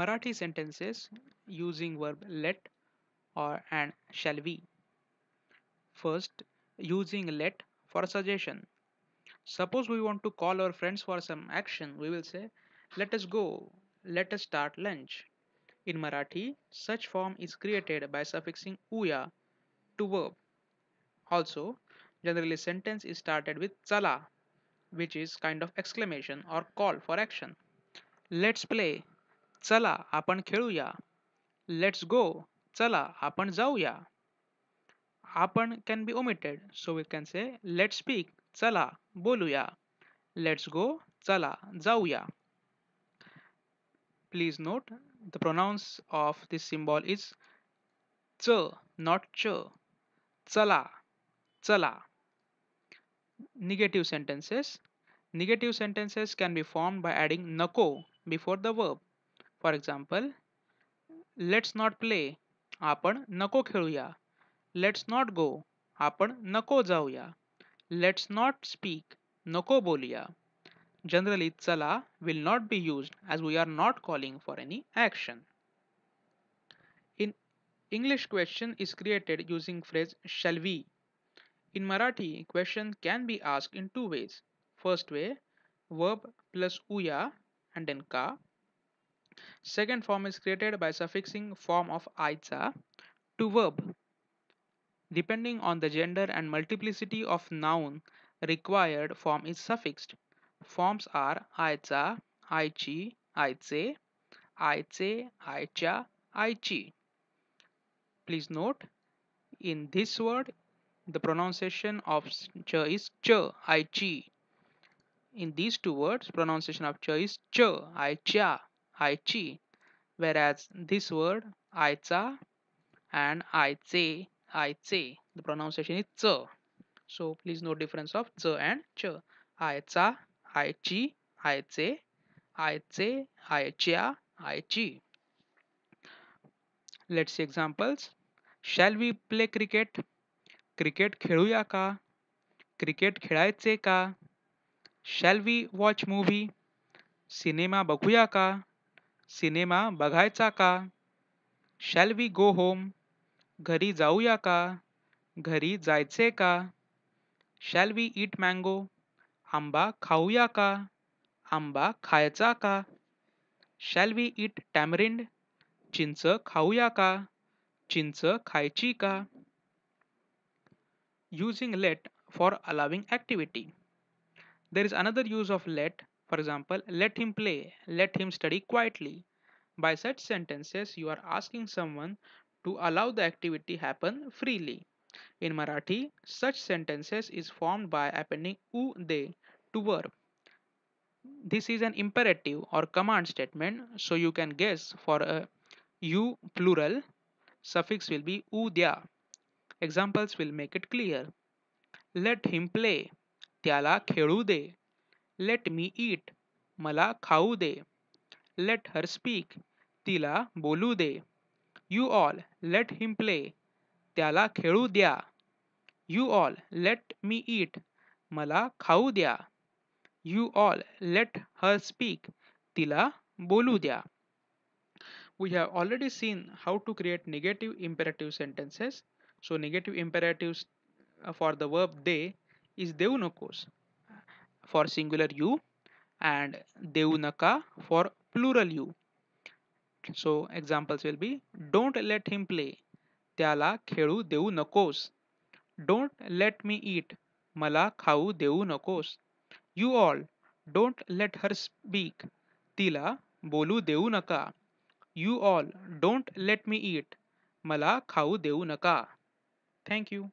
Marathi sentences using verb let or and shall we. First, using let for a suggestion. Suppose we want to call our friends for some action, we will say, Let us go, let us start lunch. In Marathi, such form is created by suffixing uya to verb. Also, generally sentence is started with chala, which is kind of exclamation or call for action. Let's play चला आपण खेळूया let's go चला आपण जाऊया आपण can be omitted so we can say let speak चला बोलूया let's go चला जाऊया please note the pronounce of this symbol is च नॉट च चला चला negative sentences negative sentences can be formed by adding nako before the verb for example, let's not play. आपण नको खेळूया. Let's not go. आपण नको जाऊया. Let's not speak. नको बोलूया. Generally, chala will not be used as we are not calling for any action. In English, question is created using phrase shall we. In Marathi, question can be asked in two ways. First way, verb plus uya and then ka Second form is created by suffixing form of aitza to verb. Depending on the gender and multiplicity of noun required, form is suffixed. Forms are aitza, aichi, aitse, aitse, aicha, aichi. Please note, in this word, the pronunciation of ch is ch, aichi. In these two words, pronunciation of ch is ch, aicha. Aichi. Whereas this word, Aicha and Aiche, Aiche, the pronunciation is Ch. So please note difference of Ch and Ch. Aicha, Aichi, Aiche, Aiche, Aichia, Aichi. Let's see examples. Shall we play cricket? Cricket खेळूया का Cricket खेळायचे का Shall we watch movie? Cinema बघूया ka. Cinema बघायचा का shall we go home घरी जाऊया का घरी जायचे का शॅल वी ईट मँगो आंबा खाऊया का आंबा खायचा का शॅल वी ईट टॅमरिंड चिंच खाऊया का चिंच खायची का using let for allowing activity. There is another use of let For example, let him play, let him study quietly. By such sentences, you are asking someone to allow the activity happen freely. In Marathi, such sentences is formed by appending u they to verb. This is an imperative or command statement, so you can guess for a u plural, suffix will be u dia. Examples will make it clear. Let him play. त्याला खेळू दे late me eat मला खाऊ दे late her speak तिला बोलू दे you all let him play त्याला खेळू द्या you all let me eat मला खाऊ द्या you all let her speak तिला बोलू द्या we have already seen how to create negative imperative sentences. So negative imperatives uh, for the verb they is devunokos for singular you and Deunaka for plural you. So examples will be don't let him play. त्याला khelu deu नकोस. Don't let me eat. Mala khau deu नकोस. You all don't let her speak. तिला bolu deu naka. You all don't let me eat. Mala khau deu naka. Thank you.